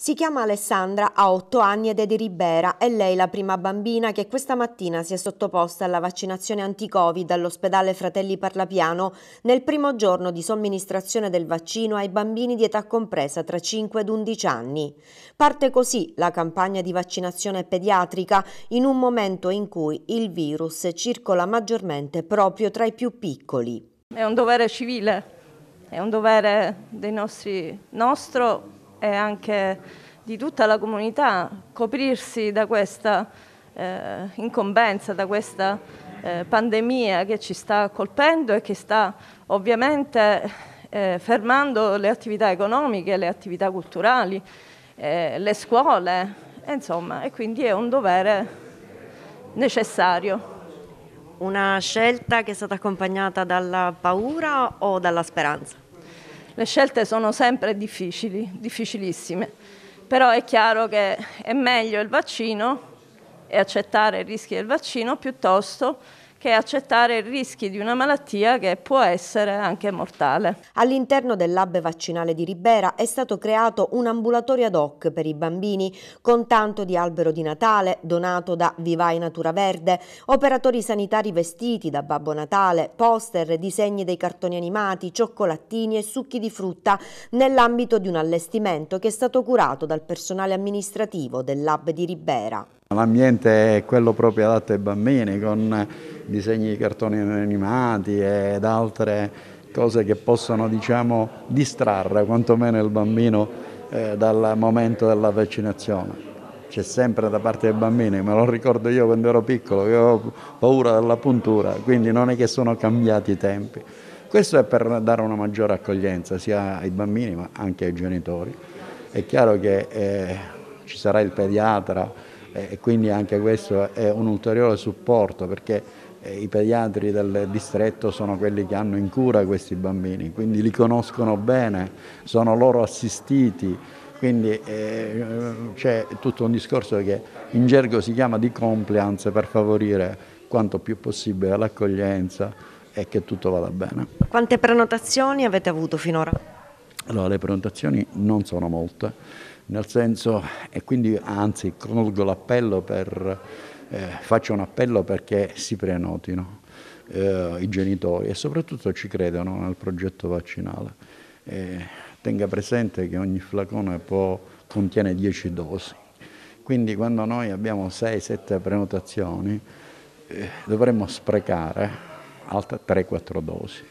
Si chiama Alessandra, ha 8 anni ed è di Ribera, è lei la prima bambina che questa mattina si è sottoposta alla vaccinazione anti-Covid all'ospedale Fratelli Parlapiano nel primo giorno di somministrazione del vaccino ai bambini di età compresa tra 5 ed 11 anni. Parte così la campagna di vaccinazione pediatrica in un momento in cui il virus circola maggiormente proprio tra i più piccoli. È un dovere civile, è un dovere dei nostri, nostro e anche di tutta la comunità coprirsi da questa eh, incombenza, da questa eh, pandemia che ci sta colpendo e che sta ovviamente eh, fermando le attività economiche, le attività culturali, eh, le scuole, insomma, e quindi è un dovere necessario. Una scelta che è stata accompagnata dalla paura o dalla speranza? le scelte sono sempre difficili, difficilissime, però è chiaro che è meglio il vaccino e accettare i rischi del vaccino piuttosto che accettare i rischi di una malattia che può essere anche mortale. All'interno del lab vaccinale di Ribera è stato creato un ambulatorio ad hoc per i bambini con tanto di albero di Natale donato da Vivai Natura Verde, operatori sanitari vestiti da Babbo Natale, poster, disegni dei cartoni animati, cioccolattini e succhi di frutta nell'ambito di un allestimento che è stato curato dal personale amministrativo del lab di Ribera. L'ambiente è quello proprio adatto ai bambini, con disegni di cartoni animati ed altre cose che possono diciamo, distrarre quantomeno il bambino eh, dal momento della vaccinazione. C'è sempre da parte dei bambini, me lo ricordo io quando ero piccolo, che avevo paura della puntura, quindi non è che sono cambiati i tempi. Questo è per dare una maggiore accoglienza sia ai bambini ma anche ai genitori. È chiaro che eh, ci sarà il pediatra, e quindi anche questo è un ulteriore supporto perché eh, i pediatri del distretto sono quelli che hanno in cura questi bambini, quindi li conoscono bene, sono loro assistiti, quindi eh, c'è tutto un discorso che in gergo si chiama di compliance per favorire quanto più possibile l'accoglienza e che tutto vada bene. Quante prenotazioni avete avuto finora? Allora, le prenotazioni non sono molte nel senso, e quindi anzi coniugo l'appello per, eh, faccio un appello perché si prenotino eh, i genitori e soprattutto ci credano nel progetto vaccinale. Eh, tenga presente che ogni flacone può, contiene 10 dosi, quindi quando noi abbiamo 6-7 prenotazioni eh, dovremmo sprecare altre 3-4 dosi.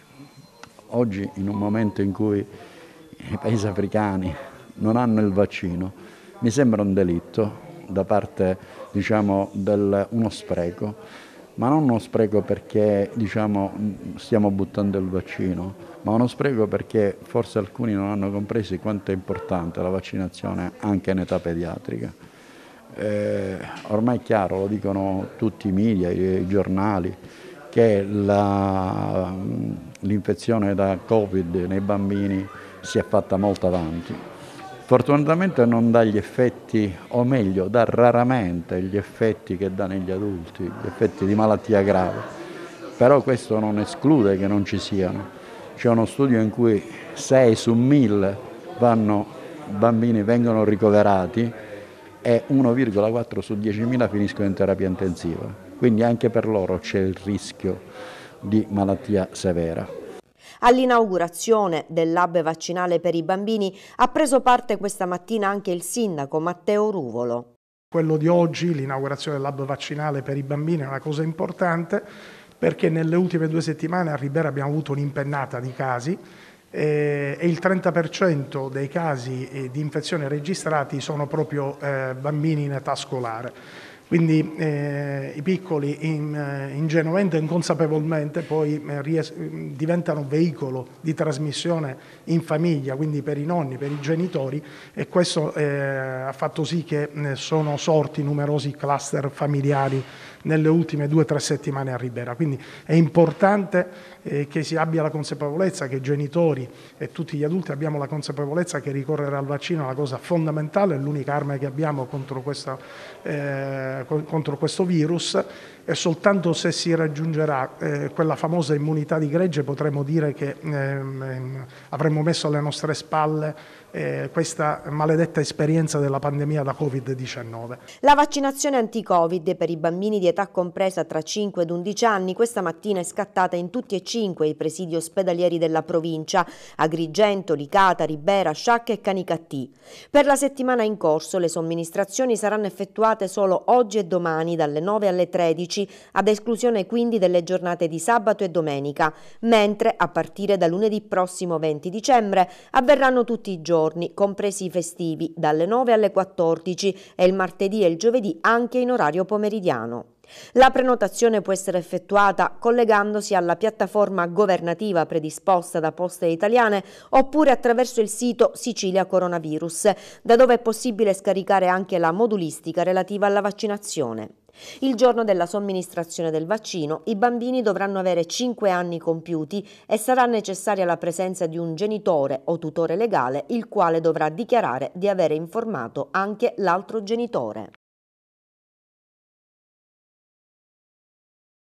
Oggi in un momento in cui i paesi africani non hanno il vaccino, mi sembra un delitto da parte diciamo, del, uno spreco, ma non uno spreco perché diciamo, stiamo buttando il vaccino, ma uno spreco perché forse alcuni non hanno compreso quanto è importante la vaccinazione anche in età pediatrica. Eh, ormai è chiaro, lo dicono tutti i media, i giornali, che l'infezione da Covid nei bambini si è fatta molto avanti Fortunatamente non dà gli effetti, o meglio, dà raramente gli effetti che dà negli adulti, gli effetti di malattia grave. Però questo non esclude che non ci siano. C'è uno studio in cui 6 su 1000 vanno, bambini vengono ricoverati e 1,4 su 10.000 finiscono in terapia intensiva. Quindi anche per loro c'è il rischio di malattia severa. All'inaugurazione del lab vaccinale per i bambini ha preso parte questa mattina anche il sindaco Matteo Ruvolo. Quello di oggi, l'inaugurazione del lab vaccinale per i bambini, è una cosa importante perché nelle ultime due settimane a Ribera abbiamo avuto un'impennata di casi eh, e il 30% dei casi eh, di infezione registrati sono proprio eh, bambini in età scolare. Quindi eh, i piccoli in, eh, ingenuamente e inconsapevolmente poi eh, ries- diventano veicolo di trasmissione in famiglia, quindi per i nonni, per i genitori e questo eh, ha fatto sì che eh, sono sorti numerosi cluster familiari nelle ultime due o tre settimane a Ribera. Quindi è importante eh, che si abbia la consapevolezza, che i genitori e tutti gli adulti abbiamo la consapevolezza che ricorrere al vaccino è la cosa fondamentale, è l'unica arma che abbiamo contro, questa, eh, contro questo virus e soltanto se si raggiungerà eh, quella famosa immunità di gregge potremo dire che ehm, ehm, avremmo messo alle nostre spalle eh, questa maledetta esperienza della pandemia da Covid-19. La vaccinazione anti-Covid per i bambini di età età compresa tra 5 ed 11 anni, questa mattina è scattata in tutti e cinque i presidi ospedalieri della provincia, Agrigento, Licata, Ribera, Sciacca e Canicattì. Per la settimana in corso le somministrazioni saranno effettuate solo oggi e domani dalle 9 alle 13, ad esclusione quindi delle giornate di sabato e domenica, mentre a partire da lunedì prossimo 20 dicembre avverranno tutti i giorni, compresi i festivi, dalle 9 alle 14 e il martedì e il giovedì anche in orario pomeridiano. La prenotazione può essere effettuata collegandosi alla piattaforma governativa predisposta da Poste Italiane oppure attraverso il sito Sicilia Coronavirus, da dove è possibile scaricare anche la modulistica relativa alla vaccinazione. Il giorno della somministrazione del vaccino i bambini dovranno avere 5 anni compiuti e sarà necessaria la presenza di un genitore o tutore legale il quale dovrà dichiarare di avere informato anche l'altro genitore.